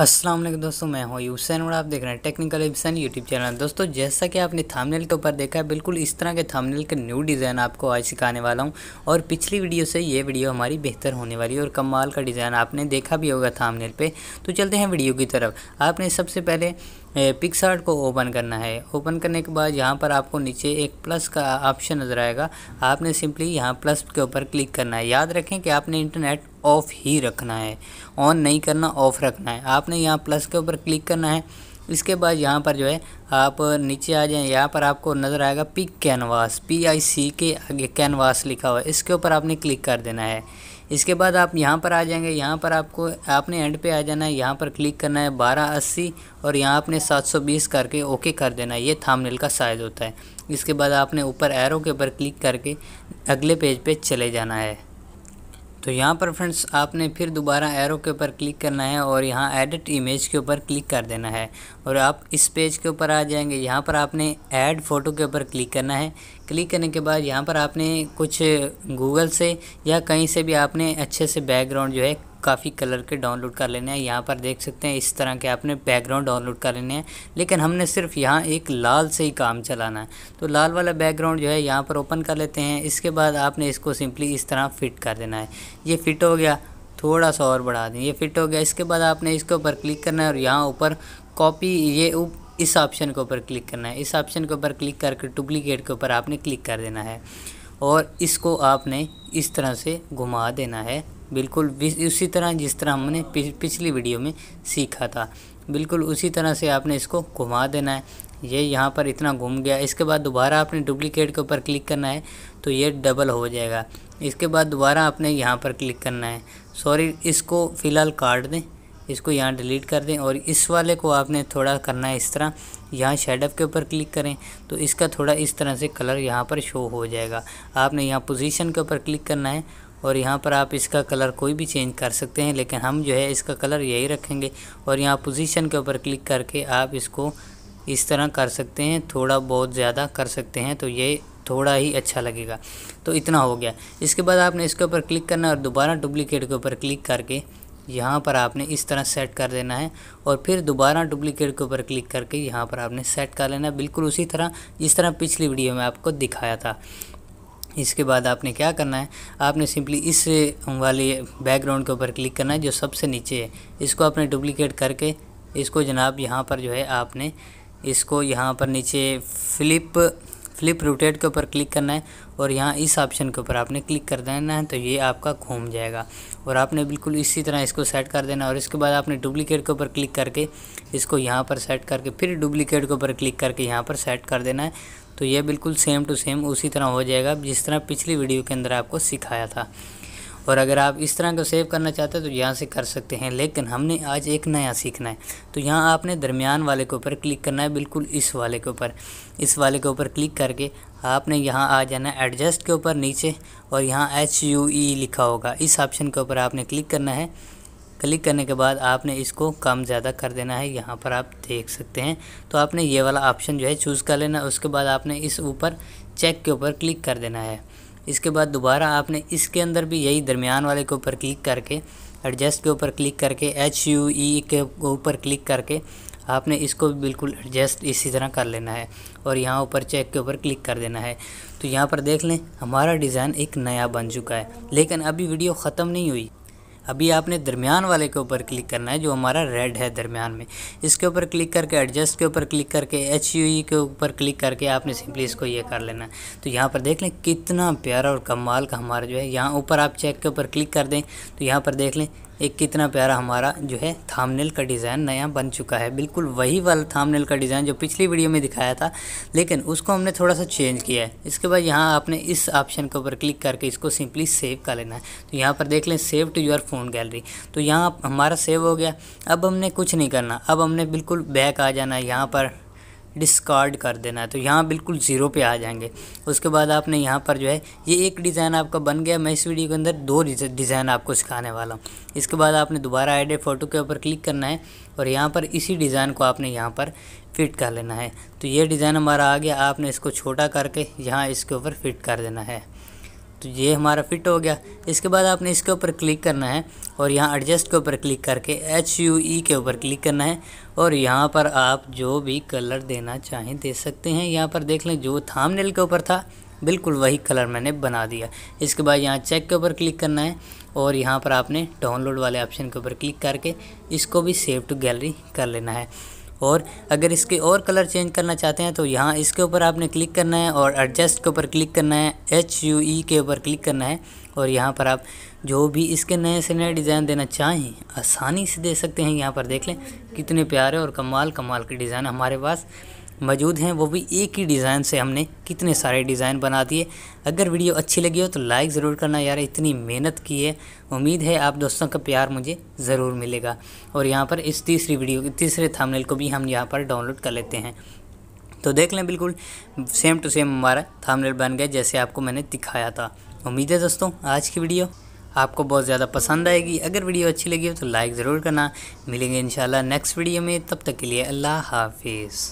अस्सलाम वालेकुम दोस्तों मैं हूं यूसैन और आप देख रहे हैं टेक्निकल एबिसन यूट्यूब चैनल दोस्तों जैसा कि आपने थामनेल के ऊपर देखा है बिल्कुल इस तरह के थामनेल के न्यू डिज़ाइन आपको आज सिखाने वाला हूं और पिछली वीडियो से ये वीडियो हमारी बेहतर होने वाली है और कमाल का डिज़ाइन आपने देखा भी होगा थामनेल पर तो चलते हैं वीडियो की तरफ आपने सबसे पहले पिक्सार्ट को ओपन करना है ओपन करने के बाद यहाँ पर आपको नीचे एक प्लस का ऑप्शन नज़र आएगा आपने सिंपली यहाँ प्लस के ऊपर क्लिक करना है याद रखें कि आपने इंटरनेट ऑफ़ ही रखना है ऑन नहीं करना ऑफ़ रखना है आपने यहाँ प्लस के ऊपर क्लिक करना है इसके बाद यहाँ पर जो है आप नीचे आ जाएं यहाँ पर आपको नज़र आएगा pick canvas P I C के आगे कैनवास लिखा हुआ है इसके ऊपर आपने क्लिक कर देना है इसके बाद आप यहाँ पर आ जाएंगे यहाँ पर आपको आपने एंड पे आ जाना है यहाँ पर क्लिक करना है बारह अस्सी और यहाँ आपने सात सौ बीस करके ओके कर देना है ये थामनेल का साइज़ होता है इसके बाद आपने ऊपर एरो के ऊपर क्लिक करके अगले पेज पे चले जाना है तो यहाँ पर फ्रेंड्स आपने फिर दोबारा एरो के ऊपर क्लिक करना है और यहाँ एडिट इमेज के ऊपर क्लिक कर देना है और आप इस पेज के ऊपर आ जाएंगे यहाँ पर आपने ऐड फ़ोटो के ऊपर क्लिक करना है क्लिक करने के बाद यहाँ पर आपने कुछ गूगल से या कहीं से भी आपने अच्छे से बैकग्राउंड जो है काफ़ी कलर के डाउनलोड कर लेने हैं यहाँ पर देख सकते हैं इस तरह के आपने बैकग्राउंड डाउनलोड कर लेने हैं लेकिन हमने सिर्फ यहाँ एक लाल से ही काम चलाना है तो लाल वाला बैकग्राउंड जो है यहाँ पर ओपन कर लेते हैं इसके बाद आपने इसको सिंपली इस तरह फिट कर देना है ये फिट हो गया थोड़ा सा और बढ़ा दें ये फिट हो गया इसके बाद आपने इसके ऊपर क्लिक करना है और यहाँ ऊपर कॉपी ये उप इस ऑप्शन के ऊपर क्लिक करना है इस ऑप्शन के ऊपर क्लिक करके डुप्लीकेट के ऊपर आपने क्लिक कर देना है और इसको आपने इस तरह से घुमा देना है बिल्कुल उसी तरह जिस तरह हमने पिछली वीडियो में सीखा था बिल्कुल उसी तरह से आपने इसको घुमा देना है ये यहाँ पर इतना घूम गया इसके बाद दोबारा आपने डुप्लीकेट के ऊपर क्लिक करना है तो ये डबल हो जाएगा इसके बाद दोबारा आपने यहाँ पर क्लिक करना है सॉरी इसको फ़िलहाल काट दें इसको यहाँ डिलीट कर दें और इस वाले को आपने थोड़ा करना है इस तरह यहाँ शेडअप के ऊपर क्लिक करें तो इसका थोड़ा इस तरह से कलर यहाँ पर शो हो जाएगा आपने यहाँ पोजीशन के ऊपर क्लिक करना है और यहाँ पर आप इसका कलर कोई भी चेंज कर सकते हैं लेकिन हम जो है इसका कलर यही रखेंगे और यहाँ पोजीशन के ऊपर क्लिक करके आप इसको इस तरह कर सकते हैं थोड़ा बहुत ज़्यादा कर सकते हैं तो ये थोड़ा ही अच्छा लगेगा तो इतना हो गया इसके बाद आपने इसके ऊपर क्लिक करना है और दोबारा डुप्लीकेट के ऊपर क्लिक करके यहाँ पर आपने इस तरह सेट कर देना है और फिर दोबारा डुप्लीकेट के ऊपर क्लिक करके यहाँ पर आपने सेट कर लेना है बिल्कुल उसी तरह जिस तरह पिछली वीडियो में आपको दिखाया था इसके बाद आपने क्या करना है आपने सिंपली इस वाले बैकग्राउंड के ऊपर क्लिक करना है जो सबसे नीचे है इसको आपने डुप्लीकेट करके इसको जनाब यहाँ पर जो है आपने इसको यहाँ पर नीचे फ्लिप फ्लिप रोटेट के ऊपर क्लिक करना है और यहाँ इस ऑप्शन के ऊपर आपने क्लिक कर देना है तो ये आपका घूम जाएगा और आपने बिल्कुल इसी तरह इसको सेट कर देना और इसके बाद आपने डुप्लीकेट के ऊपर क्लिक करके इसको यहाँ पर सेट करके फिर डुप्लीकेट के ऊपर क्लिक करके यहाँ पर सेट कर देना है तो ये बिल्कुल सेम टू सेम उसी तरह हो जाएगा जिस तरह पिछली वीडियो के अंदर आपको सिखाया था और अगर आप इस तरह को सेव करना चाहते हैं तो यहाँ से कर सकते हैं लेकिन हमने आज एक नया सीखना है तो यहाँ आपने दरमियान वाले के ऊपर क्लिक करना है बिल्कुल इस वाले के ऊपर इस वाले के ऊपर क्लिक करके आपने यहाँ आ जाना है एडजस्ट के ऊपर नीचे और यहाँ एच यू ई लिखा होगा इस ऑप्शन के ऊपर आपने क्लिक करना है क्लिक करने के बाद आपने इसको कम ज़्यादा कर देना है यहाँ पर आप देख सकते हैं तो आपने ये वाला ऑप्शन जो है चूज़ कर लेना उसके बाद आपने इस ऊपर चेक के ऊपर क्लिक कर देना है इसके बाद दोबारा आपने इसके अंदर भी यही दरमियान वाले के ऊपर क्लिक करके एडजस्ट के ऊपर क्लिक करके एच यू ई के ऊपर क्लिक करके आपने इसको बिल्कुल एडजस्ट इसी तरह कर लेना है और यहाँ ऊपर चेक के ऊपर क्लिक कर देना है तो यहाँ पर देख लें हमारा डिज़ाइन एक नया बन चुका है लेकिन अभी वीडियो ख़त्म नहीं हुई अभी आपने दरमियान वाले के ऊपर क्लिक करना है जो हमारा रेड है दरमियान में इसके ऊपर क्लिक करके एडजस्ट के ऊपर क्लिक करके एच यू के ऊपर क्लिक करके आपने सिंपली इसको ये कर लेना है तो यहाँ पर देख लें कितना प्यारा और कमाल का हमारा जो है यहाँ ऊपर आप चेक के ऊपर क्लिक कर दें तो यहाँ पर देख लें एक कितना प्यारा हमारा जो है थामनेल का डिज़ाइन नया बन चुका है बिल्कुल वही वाला थामनेल का डिज़ाइन जो पिछली वीडियो में दिखाया था लेकिन उसको हमने थोड़ा सा चेंज किया है इसके बाद यहाँ आपने इस ऑप्शन के ऊपर क्लिक करके इसको सिंपली सेव कर लेना है तो यहाँ पर देख लें save to your phone gallery तो यहाँ हमारा सेव हो गया अब हमने कुछ नहीं करना अब हमने बिल्कुल बैक आ जाना है यहाँ पर डिस्कार्ड कर देना है तो यहाँ बिल्कुल ज़ीरो पे आ जाएंगे उसके बाद आपने यहाँ पर जो है ये एक डिज़ाइन आपका बन गया मैं इस वीडियो के अंदर दो डिज़ाइन आपको सिखाने वाला हूँ इसके बाद आपने दोबारा एड फ़ोटो के ऊपर क्लिक करना है और यहाँ पर इसी डिज़ाइन को आपने यहाँ पर फिट कर लेना है तो ये डिज़ाइन हमारा आ गया आपने इसको छोटा करके यहाँ इसके ऊपर फिट कर देना है तो ये हमारा फिट हो गया इसके बाद आपने इसके ऊपर क्लिक करना है और यहाँ एडजस्ट के ऊपर क्लिक करके एच यू ई के ऊपर क्लिक करना है और यहाँ पर आप जो भी कलर देना चाहें दे सकते हैं यहाँ पर देख लें जो थामनेल के ऊपर था बिल्कुल वही कलर मैंने बना दिया इसके बाद यहाँ चेक के ऊपर क्लिक करना है और यहाँ पर आपने डाउनलोड वाले ऑप्शन के ऊपर क्लिक करके इसको भी सेव टू गैलरी कर लेना है और अगर इसके और कलर चेंज करना चाहते हैं तो यहाँ इसके ऊपर आपने क्लिक करना है और एडजस्ट के ऊपर क्लिक करना है एच यू ई के ऊपर क्लिक करना है और यहाँ पर आप जो भी इसके नए से नए डिज़ाइन देना चाहें आसानी से दे सकते हैं यहाँ पर देख लें कितने प्यारे और कमाल कमाल के डिज़ाइन हमारे पास मौजूद हैं वो भी एक ही डिज़ाइन से हमने कितने सारे डिज़ाइन बना दिए अगर वीडियो अच्छी लगी हो तो लाइक ज़रूर करना यार इतनी मेहनत की है उम्मीद है आप दोस्तों का प्यार मुझे ज़रूर मिलेगा और यहाँ पर इस तीसरी वीडियो तीसरे थामनेल को भी हम यहाँ पर डाउनलोड कर लेते हैं तो देख लें बिल्कुल सेम टू सेम हमारा थामनेल बन गया जैसे आपको मैंने दिखाया था उम्मीद है दोस्तों आज की वीडियो आपको बहुत ज़्यादा पसंद आएगी अगर वीडियो अच्छी लगी हो तो लाइक ज़रूर करना मिलेंगे इंशाल्लाह नेक्स्ट वीडियो में तब तक के लिए अल्लाह हाफिज़